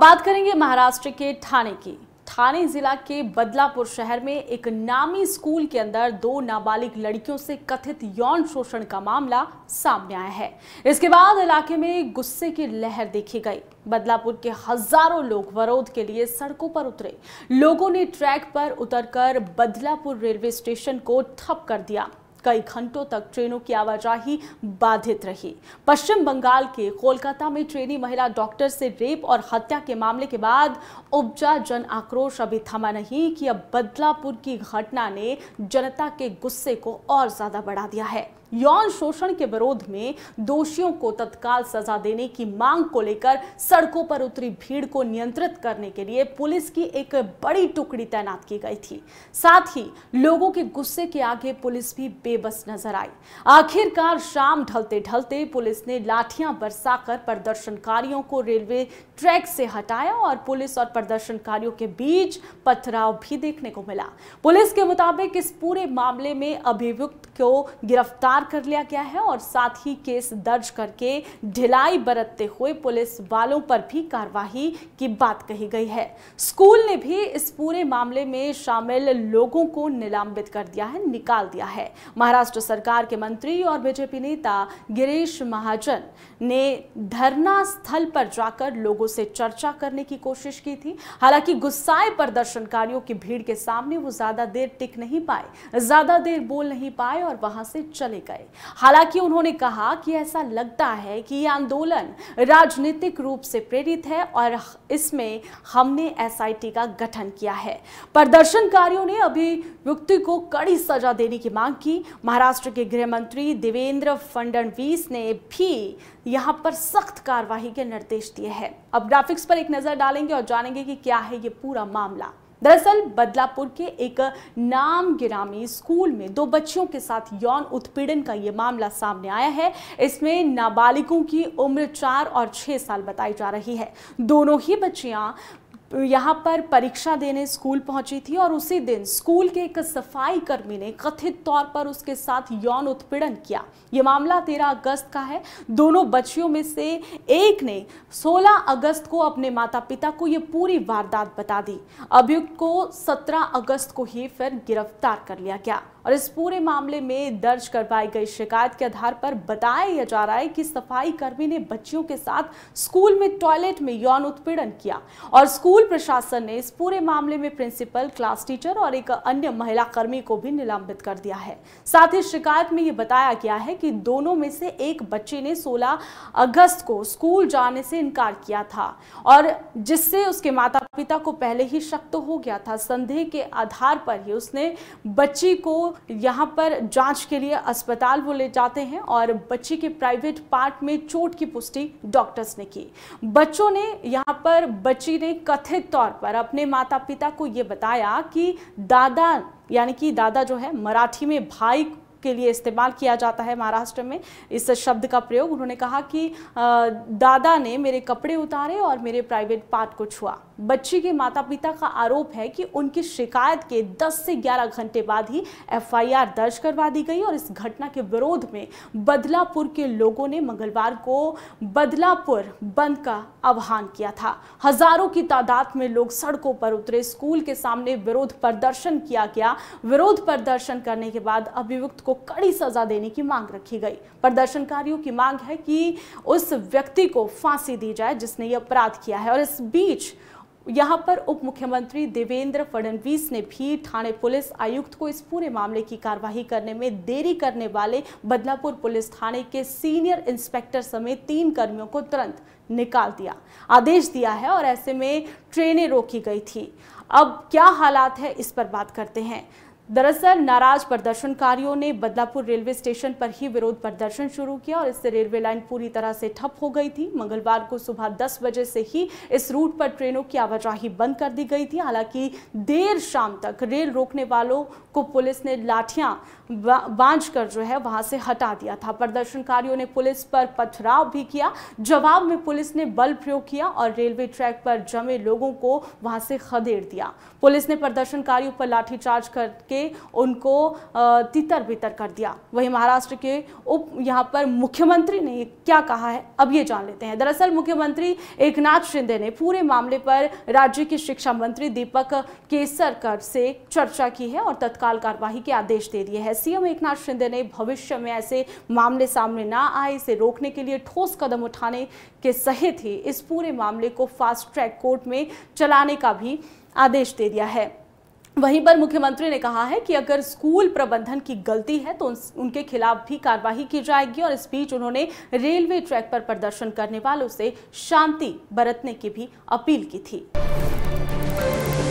बात करेंगे महाराष्ट्र के ठाणे की ठाणे जिला के बदलापुर शहर में एक नामी स्कूल के अंदर दो नाबालिग लड़कियों से कथित यौन शोषण का मामला सामने आया है इसके बाद इलाके में गुस्से की लहर देखी गई बदलापुर के हजारों लोग विरोध के लिए सड़कों पर उतरे लोगों ने ट्रैक पर उतरकर बदलापुर रेलवे स्टेशन को ठप कर दिया कई घंटों तक ट्रेनों की आवाजाही बाधित रही पश्चिम बंगाल के कोलकाता में ट्रेनी महिला डॉक्टर से रेप और हत्या के मामले के बाद उपजा जन आक्रोश अभी थमा नहीं कि अब बदलापुर की घटना ने जनता के गुस्से को और ज्यादा बढ़ा दिया है यौन शोषण के विरोध में दोषियों को तत्काल सजा देने की मांग को लेकर सड़कों पर उतरी भीड़ को नियंत्रित करने के लिए पुलिस की एक बड़ी टुकड़ी तैनात की गई थी साथ ही लोगों के गुस्से के आगे पुलिस भी बेबस नजर आई आखिरकार शाम ढलते ढलते पुलिस ने लाठियां बरसाकर प्रदर्शनकारियों को रेलवे ट्रैक से हटाया और पुलिस और प्रदर्शनकारियों के बीच पथराव भी देखने को मिला पुलिस के मुताबिक इस पूरे मामले में अभियुक्त को गिरफ्तार गिरफ्तार कर लिया गया है और साथ ही केस दर्ज करके ढिलाई बरतते हुए पुलिस वालों पर भी कार्रवाई की बात कही गई है स्कूल ने भी इस पूरे मामले में शामिल लोगों को निलंबित कर दिया है निकाल दिया है महाराष्ट्र सरकार के मंत्री और बीजेपी नेता गिरीश महाजन ने धरना स्थल पर जाकर लोगों से चर्चा करने की कोशिश की थी हालांकि गुस्साए प्रदर्शनकारियों की भीड़ के सामने वो ज्यादा देर टिक नहीं पाए ज्यादा देर बोल नहीं पाए और वहां से चले गए हालांकि उन्होंने कहा कि ऐसा लगता है कि यह आंदोलन राजनीतिक रूप से प्रेरित है और इसमें हमने एसआईटी का गठन किया है प्रदर्शनकारियों ने अभियुक्ति को कड़ी सजा देने की मांग की महाराष्ट्र के गृह मंत्री देवेंद्र फडणवीस ने भी यहां पर सख्त कार्रवाई के निर्देश दिए हैं अब ग्राफिक्स पर एक नजर डालेंगे और जानेंगे कि क्या है ये पूरा मामला दरअसल बदलापुर के एक नाम गिरामी स्कूल में दो बच्चियों के साथ यौन उत्पीड़न का ये मामला सामने आया है इसमें नाबालिगों की उम्र चार और छह साल बताई जा रही है दोनों ही बच्चियां यहाँ पर परीक्षा देने स्कूल पहुंची थी और उसी दिन स्कूल के एक सफाई कर्मी ने कथित तौर पर उसके साथ यौन उत्पीड़न किया ये मामला 13 अगस्त का है दोनों बच्चियों में से एक ने 16 अगस्त को अपने माता पिता को ये पूरी वारदात बता दी अभियुक्त को 17 अगस्त को ही फिर गिरफ्तार कर लिया गया और इस पूरे मामले में दर्ज कर पाई गई शिकायत के आधार पर बताया जा रहा है कि सफाई कर्मी ने बच्चियों के साथ स्कूल में टॉयलेट में यौन उत्पीड़न किया और स्कूल प्रशासन ने इस पूरे मामले में प्रिंसिपल क्लास टीचर और एक अन्य महिला कर्मी को भी निलंबित कर दिया है साथ ही शिकायत में यह बताया गया है कि दोनों में से एक बच्चे ने सोलह अगस्त को स्कूल जाने से इनकार किया था और जिससे उसके माता पिता को पहले ही शक्त तो हो गया था संदेह के आधार पर ही उसने बच्ची को यहाँ पर जांच के लिए अस्पताल वो ले जाते हैं और बच्ची के प्राइवेट पार्ट में चोट की पुष्टि डॉक्टर्स ने की बच्चों ने यहाँ पर बच्ची ने कथित तौर पर अपने माता पिता को ये बताया कि दादा यानी कि दादा जो है मराठी में भाई के लिए इस्तेमाल किया जाता है महाराष्ट्र में इस शब्द का प्रयोग उन्होंने कहा कि दादा ने मेरे कपड़े उतारे और मेरे प्राइवेट पार्ट को छुआ बच्ची के माता पिता का आरोप है कि उनकी शिकायत के 10 से 11 घंटे बाद ही एफआईआर दर्ज करवा दी गई और इस घटना के विरोध में बदलापुर के लोगों ने मंगलवार को बदलापुर बंद का आह्वान किया था हजारों की तादाद में लोग सड़कों पर उतरे स्कूल के सामने विरोध प्रदर्शन किया गया विरोध प्रदर्शन करने के बाद अभियुक्त को कड़ी सजा देने की मांग रखी गई प्रदर्शनकारियों की मांग है कि उस व्यक्ति को फांसी दी जाए जिसने ये अपराध किया है और इस बीच यहाँ पर उप मुख्यमंत्री देवेंद्र फडणवीस ने भी थाने पुलिस आयुक्त को इस पूरे मामले की कार्यवाही करने में देरी करने वाले बदलापुर पुलिस थाने के सीनियर इंस्पेक्टर समेत तीन कर्मियों को तुरंत निकाल दिया आदेश दिया है और ऐसे में ट्रेनें रोकी गई थी अब क्या हालात है इस पर बात करते हैं दरअसल नाराज प्रदर्शनकारियों ने बदलापुर रेलवे स्टेशन पर ही विरोध प्रदर्शन शुरू किया और इससे रेलवे लाइन पूरी तरह से ठप हो गई थी मंगलवार को सुबह 10 बजे से ही इस रूट पर ट्रेनों की आवाजाही बंद कर दी गई थी हालांकि देर शाम तक रेल रोकने वालों को पुलिस ने लाठियां बांझ कर जो है वहां से हटा दिया था प्रदर्शनकारियों ने पुलिस पर पथराव भी किया जवाब में पुलिस ने बल प्रयोग किया और रेलवे ट्रैक पर जमे लोगों को वहां से खदेड़ दिया पुलिस ने प्रदर्शनकारियों पर लाठीचार्ज करके करके उनको तितर बितर कर दिया वहीं महाराष्ट्र के उप यहाँ पर मुख्यमंत्री ने क्या कहा है अब ये जान लेते हैं दरअसल मुख्यमंत्री एक शिंदे ने पूरे मामले पर राज्य के शिक्षा मंत्री दीपक केसरकर से चर्चा की है और तत्काल कार्यवाही के आदेश दे दिए हैं सीएम एक शिंदे ने भविष्य में ऐसे मामले सामने ना आए इसे रोकने के लिए ठोस कदम उठाने के सहित ही इस पूरे मामले को फास्ट ट्रैक कोर्ट में चलाने का भी आदेश दे दिया है वहीं पर मुख्यमंत्री ने कहा है कि अगर स्कूल प्रबंधन की गलती है तो उनके खिलाफ भी कार्रवाई की जाएगी और इस बीच उन्होंने रेलवे ट्रैक पर प्रदर्शन करने वालों से शांति बरतने की भी अपील की थी